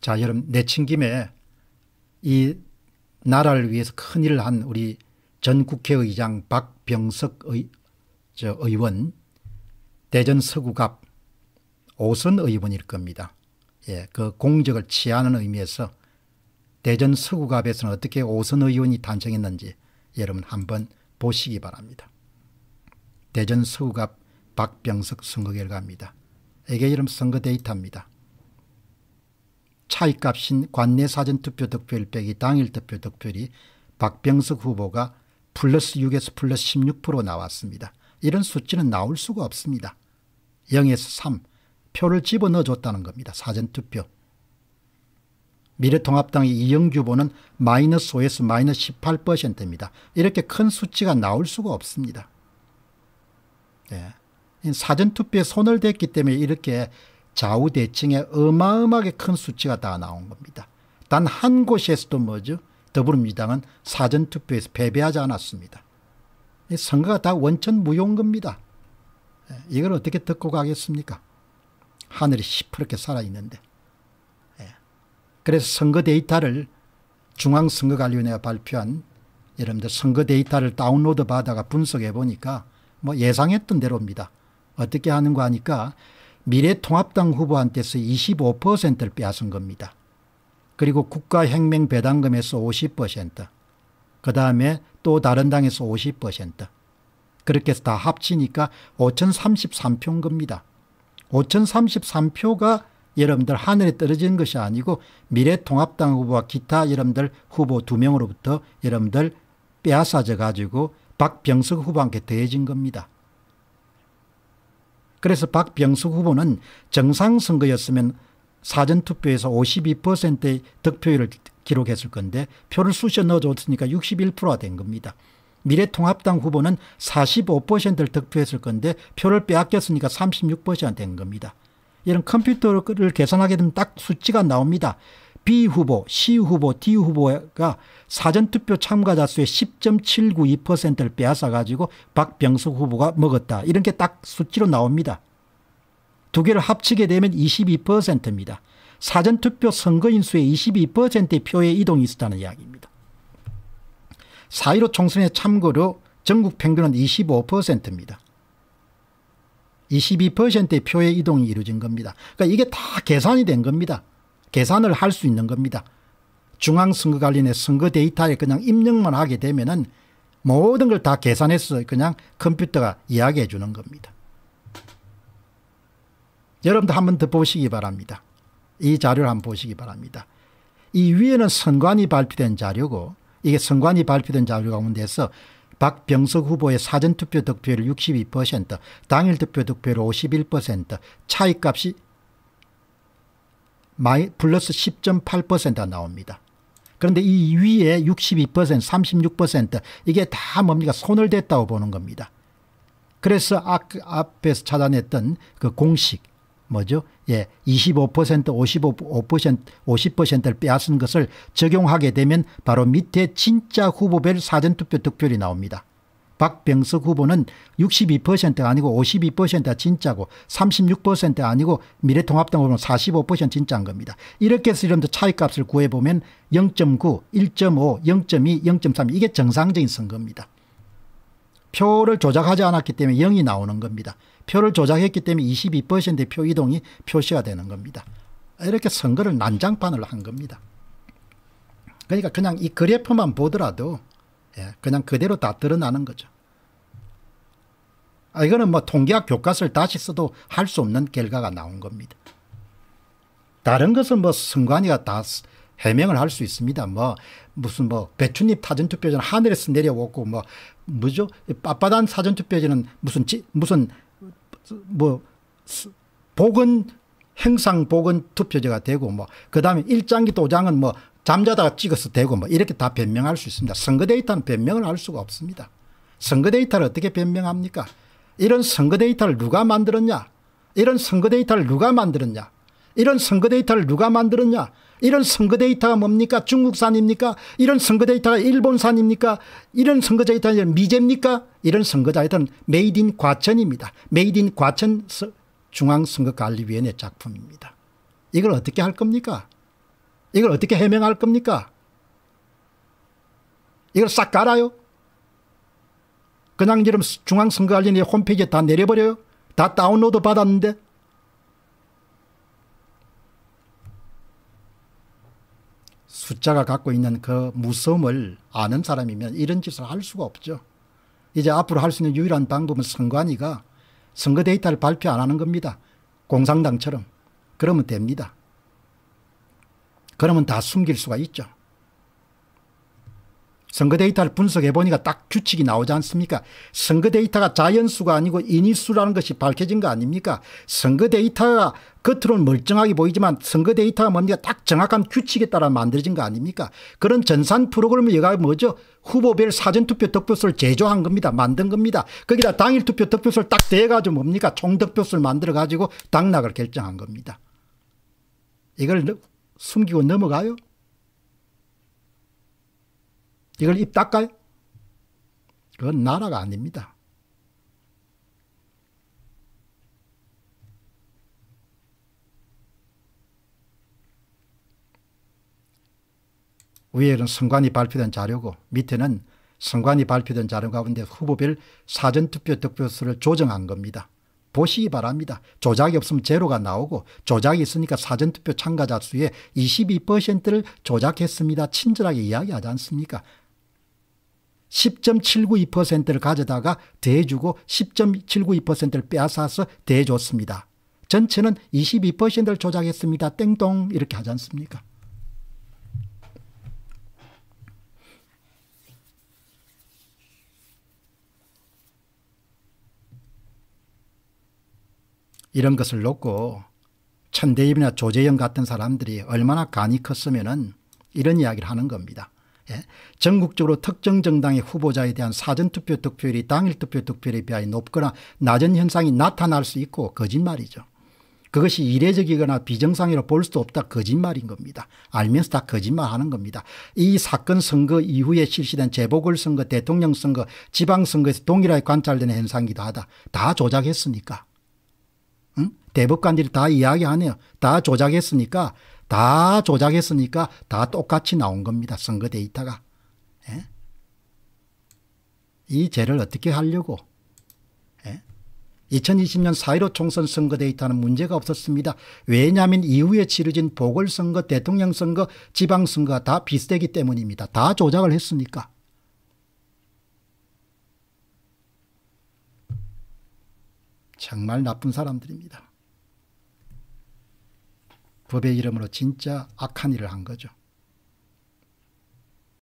자, 여러분, 내친 김에 이 나라를 위해서 큰 일을 한 우리 전 국회의장 박병석 의, 저 의원, 대전 서구갑 오선 의원일 겁니다. 예, 그 공적을 취하는 의미에서 대전 서구갑에서는 어떻게 오선 의원이 탄생했는지 여러분 한번 보시기 바랍니다. 대전 서구갑 박병석 선거 결과입니다. 이게 여러분 선거 데이터입니다. 차이값인 관내 사전투표 득표일 빼기 당일 득표 득표율이 박병석 후보가 플러스 6에서 플러스 16% 나왔습니다. 이런 수치는 나올 수가 없습니다. 0에서 3 표를 집어넣어줬다는 겁니다. 사전투표. 미래통합당의 이영규 보는 마이너스 5에서 마이너스 18%입니다. 이렇게 큰 수치가 나올 수가 없습니다. 네. 사전투표에 손을 댔기 때문에 이렇게 좌우 대칭에 어마어마하게 큰 수치가 다 나온 겁니다. 단 한 곳에서도 뭐죠? 더불어민주당은 사전투표에서 패배하지 않았습니다. 선거가 다 원천 무효 겁니다. 예, 이걸 어떻게 듣고 가겠습니까? 하늘이 시퍼렇게 살아있는데. 예. 그래서 선거 데이터를 중앙선거관리위원회가 발표한 여러분들 선거 데이터를 다운로드 받아가 분석해 보니까 뭐 예상했던 대로입니다. 어떻게 하는 거 하니까 미래통합당 후보한테서 25%를 빼앗은 겁니다. 그리고 국가혁명 배당금에서 50%, 그 다음에 또 다른 당에서 50%. 그렇게 해서 다 합치니까 5,033표인 겁니다. 5,033표가 여러분들 하늘에 떨어진 것이 아니고 미래통합당 후보와 기타 여러분들 후보 두 명으로부터 여러분들 빼앗아져 가지고 박병석 후보한테 더해진 겁니다. 그래서 박병숙 후보는 정상선거였으면 사전투표에서 52%의 득표율을 기록했을 건데 표를 쑤셔 넣어줬으니까 61%가 된 겁니다. 미래통합당 후보는 45%를 득표했을 건데 표를 빼앗겼으니까 36%가 된 겁니다. 이런 컴퓨터를 계산하게 되면 딱 수치가 나옵니다. B 후보, C 후보, D 후보가 사전투표 참가자 수의 10.792%를 빼앗아가지고 박병석 후보가 먹었다. 이런 게 딱 수치로 나옵니다. 두 개를 합치게 되면 22%입니다. 사전투표 선거인 수의 22%의 표의 이동이 있었다는 이야기입니다. 4.15 총선의 참고로 전국 평균은 25%입니다. 22%의 표의 이동이 이루어진 겁니다. 그러니까 이게 다 계산이 된 겁니다. 계산을 할 수 있는 겁니다. 중앙선거관리의 선거 데이터에 그냥 입력만 하게 되면은 모든 걸 다 계산해서 그냥 컴퓨터가 이야기해 주는 겁니다. 여러분도 한번 더 보시기 바랍니다. 이 자료를 한 번 보시기 바랍니다. 이 위에는 선관위 발표된 자료고 이게 선관위 발표된 자료 가운데서 박병석 후보의 사전투표 득표율 62%, 당일 투표 득표율 51%, 차이값이 마이, 플러스 10.8%가 나옵니다. 그런데 이 위에 62%, 36% 이게 다 뭡니까 손을 댔다고 보는 겁니다. 그래서 앞, 앞에서 찾아냈던 그 공식 뭐죠? 예, 25% 55% 50%를 빼앗은 것을 적용하게 되면 바로 밑에 진짜 후보별 사전투표 득표율이 나옵니다. 박병석 후보는 62%가 아니고 52%가 진짜고 36%가 아니고 미래통합당 후보는 45% 진짜인 겁니다. 이렇게 해서 이런 차이값을 구해보면 0.9, 1.5, 0.2, 0.3 이게 정상적인 선거입니다. 표를 조작하지 않았기 때문에 0이 나오는 겁니다. 표를 조작했기 때문에 22%의 표 이동이 표시가 되는 겁니다. 이렇게 선거를 난장판을 한 겁니다. 그러니까 그냥 이 그래프만 보더라도 예, 그냥 그대로 다 드러나는 거죠. 아, 이거는 뭐 통계학 교과서를 다시 써도 할 수 없는 결과가 나온 겁니다. 다른 것은 뭐 승관이가 다 해명을 할 수 있습니다. 뭐 무슨 뭐 배추잎 사전투표지는 하늘에서 내려오고 뭐 뭐죠? 빠빠단 사전투표지는 무슨 지, 무슨 뭐 복은 행상 복은 투표제가 되고 뭐 그다음에 일장기 도장은 뭐 잠자다가 찍어서 되고 뭐 이렇게 다 변명할 수 있습니다. 선거 데이터는 변명을 할 수가 없습니다. 선거 데이터를 어떻게 변명합니까? 이런 선거 데이터를 누가 만들었냐? 이런 선거 데이터를 누가 만들었냐? 이런 선거 데이터를 누가 만들었냐? 이런 선거 데이터가 뭡니까? 중국산입니까? 이런 선거 데이터가 일본산입니까? 이런 선거 데이터는 미제입니까? 이런 선거 데이터는 메이드 인 과천입니다. 메이드 인 과천 중앙선거관리위원회 작품입니다. 이걸 어떻게 할 겁니까? 이걸 어떻게 해명할 겁니까? 이걸 싹 깔아요? 그냥 지금 중앙선거관리위 홈페이지에 다 내려버려요? 다 다운로드 받았는데? 숫자가 갖고 있는 그 무서움을 아는 사람이면 이런 짓을 할 수가 없죠. 이제 앞으로 할 수 있는 유일한 방법은 선관위가 선거 데이터를 발표 안 하는 겁니다. 공산당처럼. 그러면 됩니다. 그러면 다 숨길 수가 있죠. 선거 데이터를 분석해 보니까 딱 규칙이 나오지 않습니까? 선거 데이터가 자연수가 아니고 인위수라는 것이 밝혀진 거 아닙니까? 선거 데이터가 겉으로는 멀쩡하게 보이지만 선거 데이터가 뭡니까? 딱 정확한 규칙에 따라 만들어진 거 아닙니까? 그런 전산 프로그램을 얘가 뭐죠? 후보별 사전투표 득표수를 제조한 겁니다. 만든 겁니다. 거기다 당일 투표 득표수를 딱 대가지고 뭡니까? 총득표수를 만들어가지고 당락을 결정한 겁니다. 이걸 숨기고 넘어가요? 이걸 입 닦아요? 그건 나라가 아닙니다. 위에는 선관위 발표된 자료고 밑에는 선관위 발표된 자료 가운데 후보별 사전투표 득표수를 조정한 겁니다. 보시기 바랍니다. 조작이 없으면 제로가 나오고 조작이 있으니까 사전투표 참가자 수의 22%를 조작했습니다. 친절하게 이야기하지 않습니까? 10.792%를 가져다가 대주고 10.792%를 빼앗아서 대줬습니다. 전체는 22%를 조작했습니다. 땡동 이렇게 하지 않습니까? 이런 것을 놓고 천대엽이나 조재영 같은 사람들이 얼마나 간이 컸으면 은 이런 이야기를 하는 겁니다. 예? 전국적으로 특정 정당의 후보자에 대한 사전투표 득표율이 당일투표 득표율에 비하여 높거나 낮은 현상이 나타날 수 있고 거짓말이죠. 그것이 이례적이거나 비정상이라 볼 수도 없다 거짓말인 겁니다. 알면서 다 거짓말하는 겁니다. 이 사건 선거 이후에 실시된 재보궐선거 대통령 선거 지방선거에서 동일하게 관찰되는 현상이기도 하다. 다 조작했으니까. 대법관들이 다 이야기 하네요다 조작했으니까 다 조작했으니까 다 똑같이 나온 겁니다. 선거 데이터가. 예? 이 죄를 어떻게 하려고. 2020년 예? 4.15 총선 선거 데이터는 문제가 없었습니다. 왜냐하면 이후에 치러진 보궐선거, 대통령선거, 지방선거가 다 비슷하기 때문입니다. 다 조작을 했으니까. 정말 나쁜 사람들입니다. 법의 이름으로 진짜 악한 일을 한 거죠.